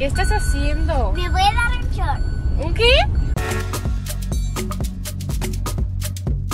¿Qué estás haciendo? Me voy a dar un short. ¿Un qué?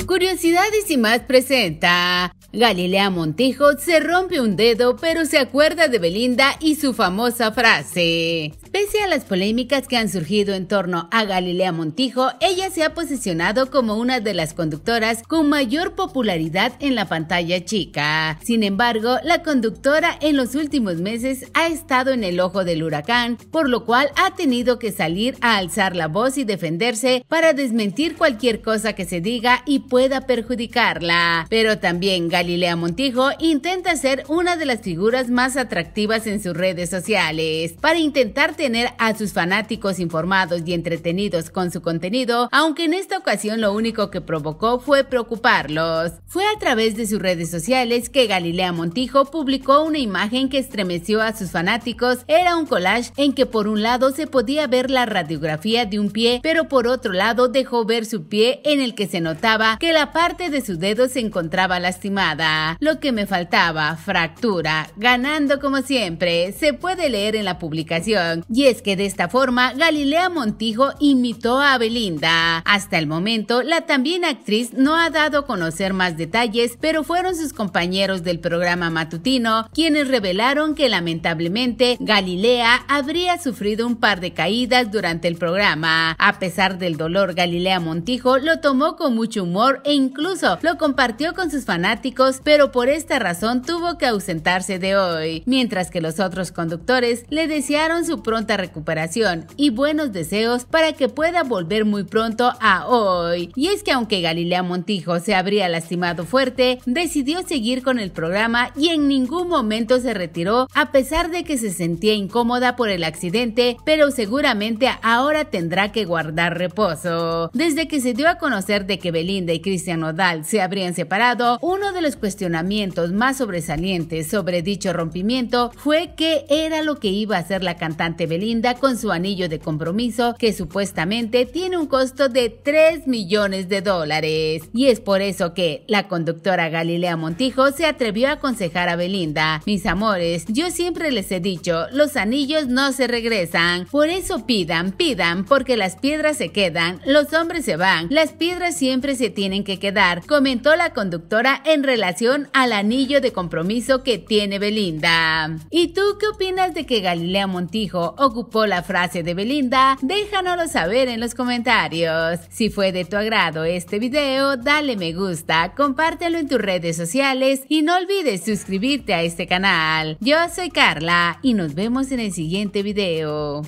Curiosidades y más presenta. Galilea Montijo se rompe un dedo pero se acuerda de Belinda y su famosa frase. Pese a las polémicas que han surgido en torno a Galilea Montijo, ella se ha posicionado como una de las conductoras con mayor popularidad en la pantalla chica. Sin embargo, la conductora en los últimos meses ha estado en el ojo del huracán, por lo cual ha tenido que salir a alzar la voz y defenderse para desmentir cualquier cosa que se diga y pueda perjudicarla. Pero también Galilea Montijo intenta ser una de las figuras más atractivas en sus redes sociales para intentar a sus fanáticos informados y entretenidos con su contenido, aunque en esta ocasión lo único que provocó fue preocuparlos. Fue a través de sus redes sociales que Galilea Montijo publicó una imagen que estremeció a sus fanáticos. Era un collage en que por un lado se podía ver la radiografía de un pie, pero por otro lado dejó ver su pie en el que se notaba que la parte de su dedo se encontraba lastimada. Lo que me faltaba, fractura, ganando como siempre, se puede leer en la publicación. Y es que de esta forma, Galilea Montijo imitó a Belinda. Hasta el momento, la también actriz no ha dado a conocer más detalles, pero fueron sus compañeros del programa matutino quienes revelaron que lamentablemente Galilea habría sufrido un par de caídas durante el programa. A pesar del dolor, Galilea Montijo lo tomó con mucho humor e incluso lo compartió con sus fanáticos, pero por esta razón tuvo que ausentarse de hoy, mientras que los otros conductores le desearon su pronto recuperación y buenos deseos para que pueda volver muy pronto a hoy. Y es que aunque Galilea Montijo se habría lastimado fuerte, decidió seguir con el programa y en ningún momento se retiró a pesar de que se sentía incómoda por el accidente, pero seguramente ahora tendrá que guardar reposo. Desde que se dio a conocer de que Belinda y Cristian Odal se habrían separado, uno de los cuestionamientos más sobresalientes sobre dicho rompimiento fue qué era lo que iba a hacer la cantante Belinda con su anillo de compromiso que supuestamente tiene un costo de 3 millones de dólares. Y es por eso que la conductora Galilea Montijo se atrevió a aconsejar a Belinda, mis amores, yo siempre les he dicho, los anillos no se regresan, por eso pidan, pidan, porque las piedras se quedan, los hombres se van, las piedras siempre se tienen que quedar, comentó la conductora en relación al anillo de compromiso que tiene Belinda. ¿Y tú qué opinas de que Galilea Montijo ocupó la frase de Belinda? Déjanoslo saber en los comentarios. Si fue de tu agrado este video, dale me gusta, compártelo en tus redes sociales y no olvides suscribirte a este canal. Yo soy Carla y nos vemos en el siguiente video.